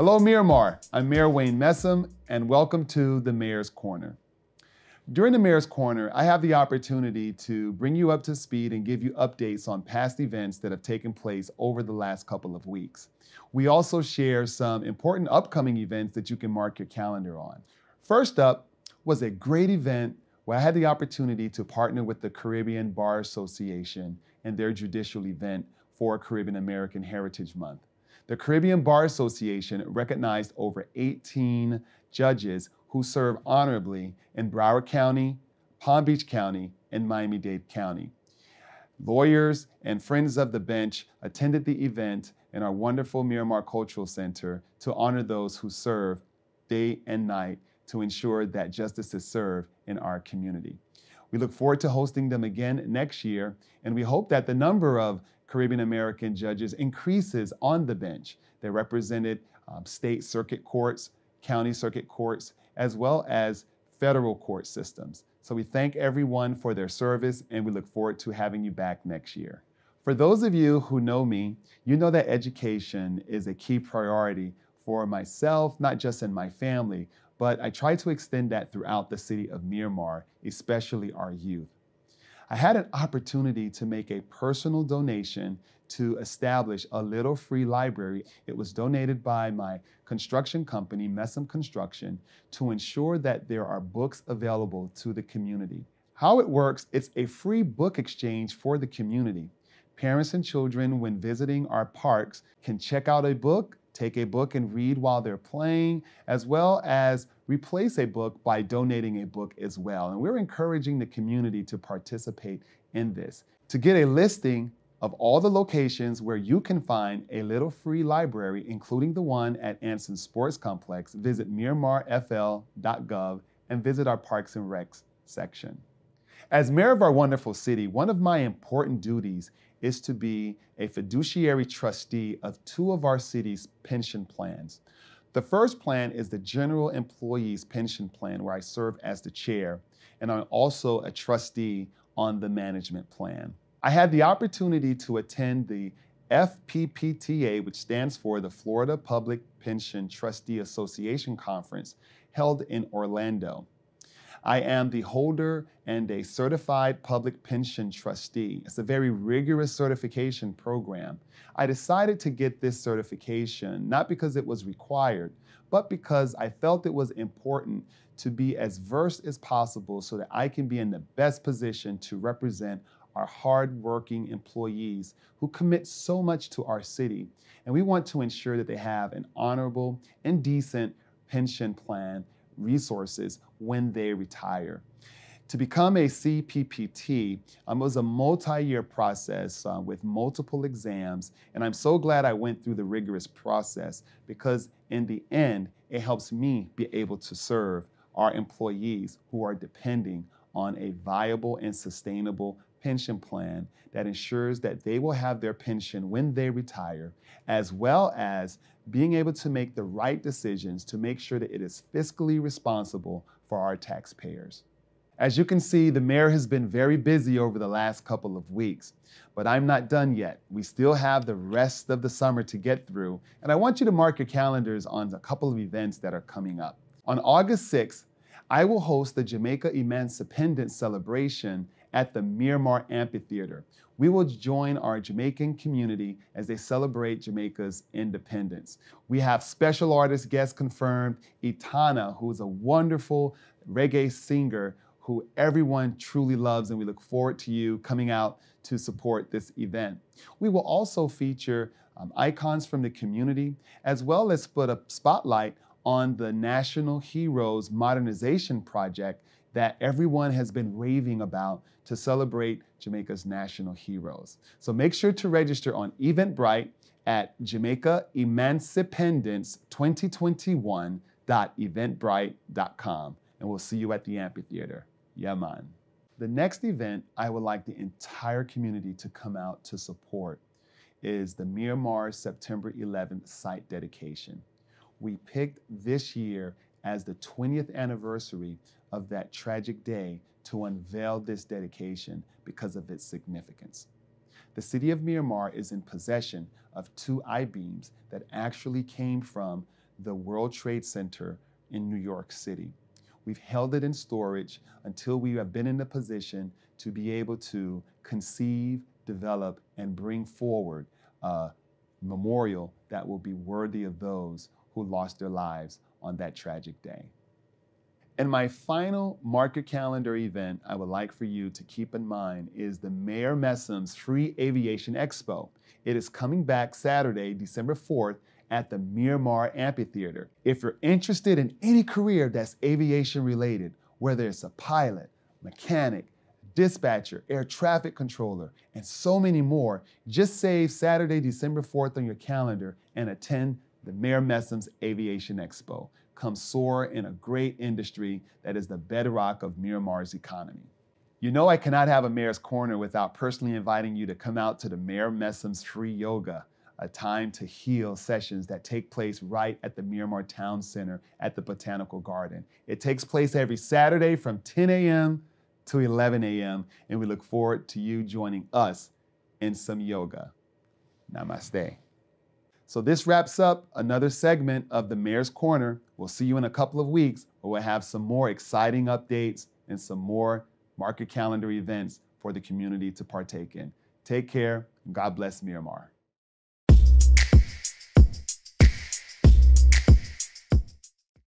Hello, Miramar. I'm Mayor Wayne Messam, and welcome to the Mayor's Corner. During the Mayor's Corner, I have the opportunity to bring you up to speed and give you updates on past events that have taken place over the last couple of weeks. We also share some important upcoming events that you can mark your calendar on. First up was a great event where I had the opportunity to partner with the Caribbean Bar Association and their judicial event for Caribbean American Heritage Month. The Caribbean Bar Association recognized over 18 judges who serve honorably in Broward County, Palm Beach County, and Miami Dade County. Lawyers and friends of the bench attended the event in our wonderful Miramar Cultural Center to honor those who serve day and night to ensure that justice is served in our community. We look forward to hosting them again next year, and we hope that the number of Caribbean American judges increases on the bench. They represented um, state circuit courts, county circuit courts, as well as federal court systems. So we thank everyone for their service, and we look forward to having you back next year. For those of you who know me, you know that education is a key priority for myself, not just in my family, but I try to extend that throughout the city of Myanmar, especially our youth. I had an opportunity to make a personal donation to establish a little free library. It was donated by my construction company, Messam Construction, to ensure that there are books available to the community. How it works, it's a free book exchange for the community. Parents and children, when visiting our parks, can check out a book Take a book and read while they're playing, as well as replace a book by donating a book as well. And we're encouraging the community to participate in this. To get a listing of all the locations where you can find a little free library, including the one at Anson Sports Complex, visit MiramarFL.gov and visit our Parks and Recs section. As mayor of our wonderful city, one of my important duties is to be a fiduciary trustee of two of our city's pension plans. The first plan is the General Employees Pension Plan, where I serve as the chair, and I'm also a trustee on the management plan. I had the opportunity to attend the FPPTA, which stands for the Florida Public Pension Trustee Association Conference, held in Orlando. I am the holder and a certified public pension trustee. It's a very rigorous certification program. I decided to get this certification not because it was required, but because I felt it was important to be as versed as possible so that I can be in the best position to represent our hardworking employees who commit so much to our city. And we want to ensure that they have an honorable and decent pension plan resources when they retire. To become a CPPT um, was a multi year process uh, with multiple exams, and I'm so glad I went through the rigorous process because, in the end, it helps me be able to serve our employees who are depending on a viable and sustainable pension plan that ensures that they will have their pension when they retire, as well as being able to make the right decisions to make sure that it is fiscally responsible for our taxpayers. As you can see, the mayor has been very busy over the last couple of weeks, but I'm not done yet. We still have the rest of the summer to get through, and I want you to mark your calendars on a couple of events that are coming up. On August 6th, I will host the Jamaica Emancipendence Celebration at the Miramar Amphitheater. We will join our Jamaican community as they celebrate Jamaica's independence. We have special artist guest confirmed, Itana, who is a wonderful reggae singer who everyone truly loves, and we look forward to you coming out to support this event. We will also feature um, icons from the community, as well as put a spotlight on the National Heroes Modernization Project that everyone has been raving about to celebrate Jamaica's national heroes. So make sure to register on Eventbrite at Jamaica 2021.eventbrite.com. And we'll see you at the amphitheater. Yeah, man. The next event I would like the entire community to come out to support is the Miramar September 11th site dedication. We picked this year as the 20th anniversary of that tragic day to unveil this dedication because of its significance. The city of Miramar is in possession of two I beams that actually came from the World Trade Center in New York City. We've held it in storage until we have been in a position to be able to conceive, develop, and bring forward a memorial that will be worthy of those who lost their lives on that tragic day. And my final market calendar event I would like for you to keep in mind is the Mayor Messum's Free Aviation Expo. It is coming back Saturday, December 4th at the Miramar Amphitheater. If you're interested in any career that's aviation related, whether it's a pilot, mechanic, dispatcher, air traffic controller, and so many more, just save Saturday, December 4th on your calendar and attend the Mayor Messum's Aviation Expo come soar in a great industry that is the bedrock of Miramar's economy. You know, I cannot have a mayor's corner without personally inviting you to come out to the Mayor Messam's free yoga, a time to heal sessions that take place right at the Miramar Town Center at the Botanical Garden. It takes place every Saturday from 10 a.m. to 11 a.m., and we look forward to you joining us in some yoga. Namaste. So this wraps up another segment of the Mayor's Corner. We'll see you in a couple of weeks where we'll have some more exciting updates and some more market calendar events for the community to partake in. Take care and God bless Miramar.